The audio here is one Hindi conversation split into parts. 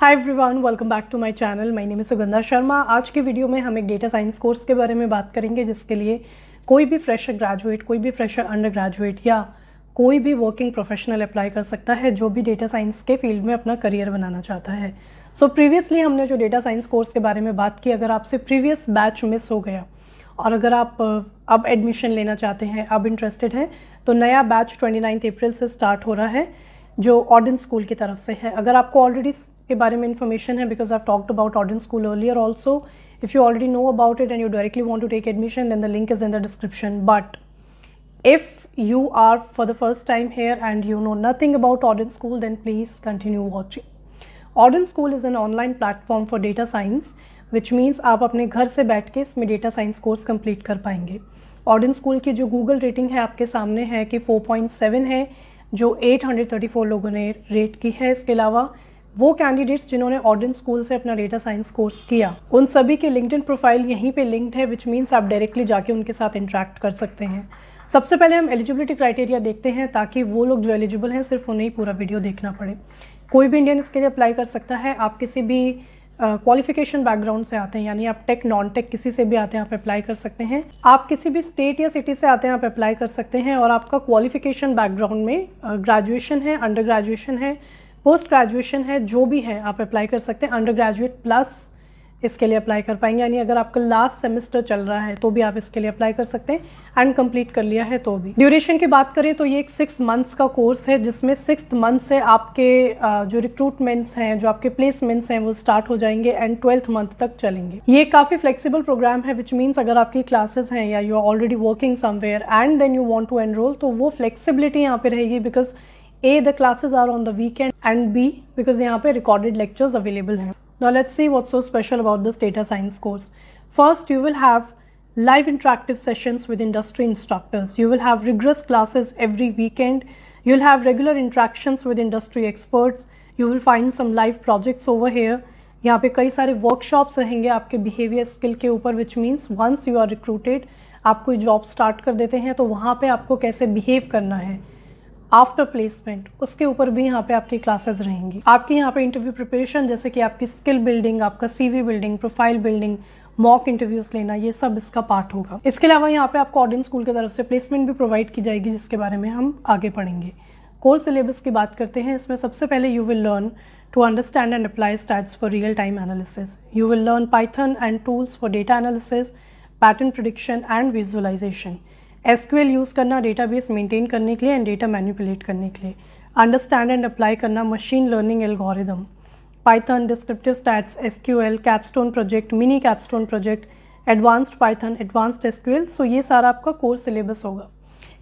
High everyone welcome back to my channel मैंने में सुगंधा शर्मा आज के वीडियो में हम एक डेटा साइंस कोर्स के बारे में बात करेंगे जिसके लिए कोई भी फ्रेशर ग्रेजुएट कोई भी फ्रेशर अंडर ग्रेजुएट या कोई भी वर्किंग प्रोफेशनल अप्लाई कर सकता है जो भी डेटा साइंस के फील्ड में अपना करियर बनाना चाहता है सो so, प्रीवियसली हमने जो डेटा साइंस कोर्स के बारे में बात की अगर आपसे प्रीवियस बैच मिस हो गया और अगर आप अब एडमिशन लेना चाहते हैं अब इंटरेस्टेड हैं तो नया बैच नाइन्थ अप्रैल से स्टार्ट हो रहा है जो ऑर्डन स्कूल की तरफ से है अगर आपको ऑलरेडी के बारे में इन्फॉर्मेशन है because I talked about Odin school earlier also if you already know about it and you directly want to take admission then the link is in the description but if you are for the first time here and you know nothing about Odin school then please continue watching Odin school is an online platform for data science which means आप अपने घर से बैठ के इसमें डेटा साइंस कोर्स कंप्लीट कर पाएंगे ऑर्डन स्कूल की जो गूगल रेटिंग है आपके सामने है कि 4.7 है जो 834 लोगों ने रेट की है इसके अलावा वो कैंडिडेट्स जिन्होंने ऑर्डन स्कूल से अपना डेटा साइंस कोर्स किया उन सभी के लिंकड प्रोफाइल यहीं पे लिंक्ड है विच मीन्स आप डायरेक्टली जाके उनके साथ इंटरेक्ट कर सकते हैं सबसे पहले हम एलिजिबिलिटी क्राइटेरिया देखते हैं ताकि वो लोग जो एलिजिबल हैं सिर्फ उन्हें ही पूरा वीडियो देखना पड़े कोई भी इंडियन इसके लिए अप्लाई कर सकता है आप किसी भी क्वालिफिकेशन बैकग्राउंड से आते हैं यानी आप टेक नॉन टेक किसी से भी आते हैं आप अप्लाई कर सकते हैं आप किसी भी स्टेट या सिटी से आते हैं आप अप्लाई कर सकते हैं और आपका क्वालिफिकेशन बैकग्राउंड में ग्रेजुएशन है अंडर ग्रेजुएशन है पोस्ट ग्रेजुएशन है जो भी है आप अप्लाई कर सकते हैं अंडर ग्रेजुएट प्लस इसके लिए अप्लाई कर पाएंगे यानी अगर आपका लास्ट सेमेस्टर चल रहा है तो भी आप इसके लिए अप्लाई कर सकते हैं एंड कंप्लीट कर लिया है तो भी ड्यूरेशन की बात करें तो ये एक सिक्स मंथ्स का कोर्स है जिसमें सिक्स मंथ से आपके जो रिक्रूटमेंट्स हैं जो आपके प्लेसमेंट्स हैं वो स्टार्ट हो जाएंगे एंड ट्वेल्थ मंथ तक चलेंगे ये काफ़ी फ्लेक्सीबल प्रोग्राम है विच मीन्स अगर आपकी क्लासेज हैं या you are already working somewhere and then you want to enrol तो वो फ्लेक्सीबिलिटी यहाँ पे रहेगी because A the classes are on the weekend and B because यहाँ पे रिकॉर्डेड लेक्चर्स अवेलेबल हैं Now let's see what's so special about this data science course. First, you will have live interactive sessions with industry instructors. You will have rigorous classes every weekend. You'll have regular interactions with industry experts. You will find some live projects over here. यहाँ पे कई सारे वर्कशॉप्स रहेंगे आपके बिहेवियर स्किल के ऊपर which means once you are recruited आप कोई जॉब स्टार्ट कर देते हैं तो वहाँ पे आपको कैसे बिहेव करना है आफ्टर प्लेसमेंट उसके ऊपर भी यहाँ पे आपकी क्लासेस रहेंगी आपकी यहाँ पे इंटरव्यू प्रिपरेशन जैसे कि आपकी स्किल बिल्डिंग आपका CV building profile building mock interviews लेना ये सब इसका पार्ट होगा इसके अलावा यहाँ पे आपको ऑडियंस स्कूल की तरफ से प्लेसमेंट भी प्रोवाइड की जाएगी जिसके बारे में हम आगे पढ़ेंगे कोर सिलेबस की बात करते हैं इसमें सबसे पहले you will learn to understand and apply stats for real time analysis you will learn Python and tools for data analysis pattern prediction and visualisation S use करना डेटाबेस मेंटेन करने के लिए एंड डेटा मैनिपुलेट करने के लिए अंडरस्टैंड एंड अप्लाई करना machine learning algorithm Python descriptive stats S Q L capstone project mini capstone project advanced Python advanced S Q L so ये सारा आपका कोर सिलेबस होगा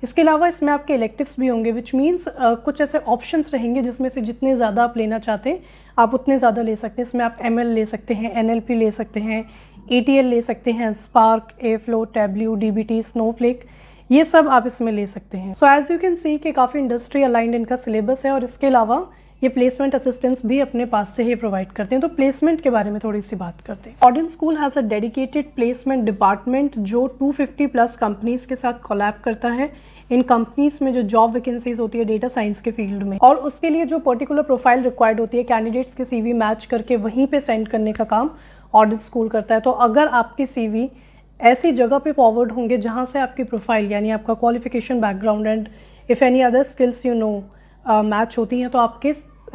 इसके अलावा इसमें आपके इलेक्टिव्स भी होंगे विच मीन्स uh, कुछ ऐसे ऑप्शंस रहेंगे जिसमें से जितने ज़्यादा आप लेना चाहते हैं आप उतने ज़्यादा ले सकते हैं इसमें आप एम ले सकते हैं एन ले सकते हैं ए ले सकते हैं Spark Airflow Tableau D B T Snowflake ये सब आप इसमें ले सकते हैं so as you can see कि काफ़ी इंडस्ट्री अलाइंड इनका सिलेबस है और इसके अलावा ये प्लेसमेंट असिस्टेंस भी अपने पास से ही प्रोवाइड करते हैं तो प्लेसमेंट के बारे में थोड़ी सी बात करते हैं Odin school has a dedicated placement department जो 250 प्लस कंपनीज के साथ कोलैब करता है इन कंपनीज में जो जॉब वैकेंसीज होती है डेटा साइंस के फील्ड में और उसके लिए जो पर्टिकुलर प्रोफाइल रिक्वायर्ड होती है कैंडिडेट्स के सी मैच करके वहीं पर सेंड करने का काम ऑडिट स्कूल करता है तो अगर आपकी सीवी ऐसी जगह पे फॉरवर्ड होंगे जहाँ से आपकी प्रोफाइल यानी आपका qualification background and if any other skills you know match होती हैं तो आपके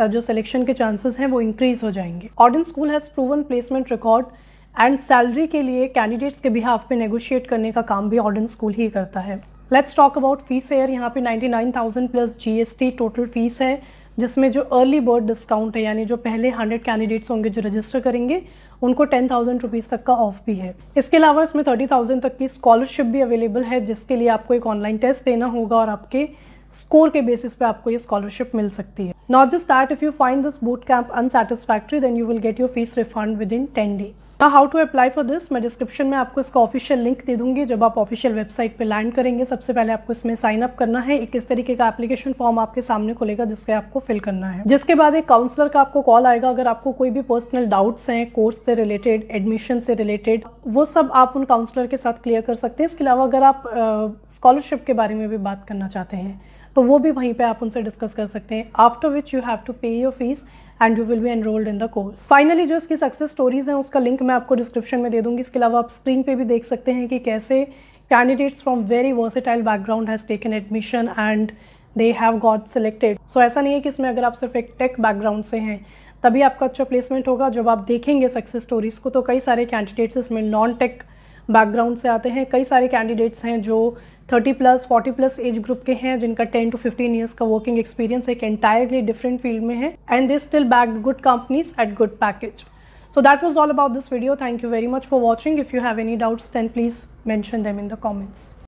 जो सिलेक्शन के चांसेस हैं वो इंक्रीज़ हो जाएंगे Odin school has proven placement record and salary के लिए कैंडिडेट्स के बिहाफ पे नेगोशिएट करने का काम भी ऑडिट स्कूल ही करता है let's talk about fees here यहाँ पे 99,000 प्लस जीएसटी टोटल फीस है जिसमें जो अर्ली बर्ड डिस्काउंट है यानी जो पहले 100 कैंडिडेट्स होंगे जो रजिस्टर करेंगे उनको टेन थाउजेंड रुपीज़ तक का ऑफ भी है इसके अलावा इसमें थर्टी थाउजेंड तक की स्कॉलरशिप भी अवेलेबल है जिसके लिए आपको एक ऑनलाइन टेस्ट देना होगा और आपके स्कोर के बेसिस पे आपको ये स्कॉलरशिप मिल सकती है Not just that, if you find this bootcamp unsatisfactory, then you will get your fees refund within 10 days. Now, how to apply for this? मैं डिस्क्रिप्शन में आपको इसका ऑफिशियल लिंक दे दूंगी जब आप ऑफिशियल वेबसाइट पे लैंड करेंगे सबसे पहले आपको इसमें साइन अप करना है एक इस तरीके का एप्लीकेशन फॉर्म आपके सामने खुलेगा जिससे आपको फिल करना है जिसके बाद एक काउंसलर का आपको कॉल आएगा अगर आपको कोई भी पर्सनल डाउट्स हैं कोर्स से रिलेटेड एडमिशन से रिलेटेड वो सब आप उन काउंसलर के साथ क्लियर कर सकते हैं इसके अलावा अगर आप स्कॉलरशिप uh, के बारे में भी बात करना चाहते हैं तो वो भी वहीं पे आप उनसे डिस्कस कर सकते हैं after which you have to pay your fees and you will be enrolled in the course finally जो इसकी सक्सेस स्टोरीज़ हैं उसका लिंक मैं आपको डिस्क्रिप्शन में दे दूँगी इसके अलावा आप स्क्रीन पे भी देख सकते हैं कि कैसे candidates from very versatile background has taken admission and they have got selected so ऐसा नहीं है कि इसमें अगर आप सिर्फ एक टेक बैकग्राउंड से हैं तभी आपका अच्छा प्लेसमेंट होगा जब आप देखेंगे सक्सेस स्टोरीज़ को तो कई सारे कैंडिडेट्स इसमें नॉन टेक बैकग्राउंड से आते हैं कई सारे कैंडिडेट्स हैं जो 30 प्लस 40 प्लस एज ग्रुप के हैं जिनका 10 टू 15 इयर्स का वर्किंग एक्सपीरियंस एक एंटायरली डिफरेंट फील्ड में है and they still bag good companies at good package so that was all about this video thank you very much for watching if you have any doubts then please mention them in the comments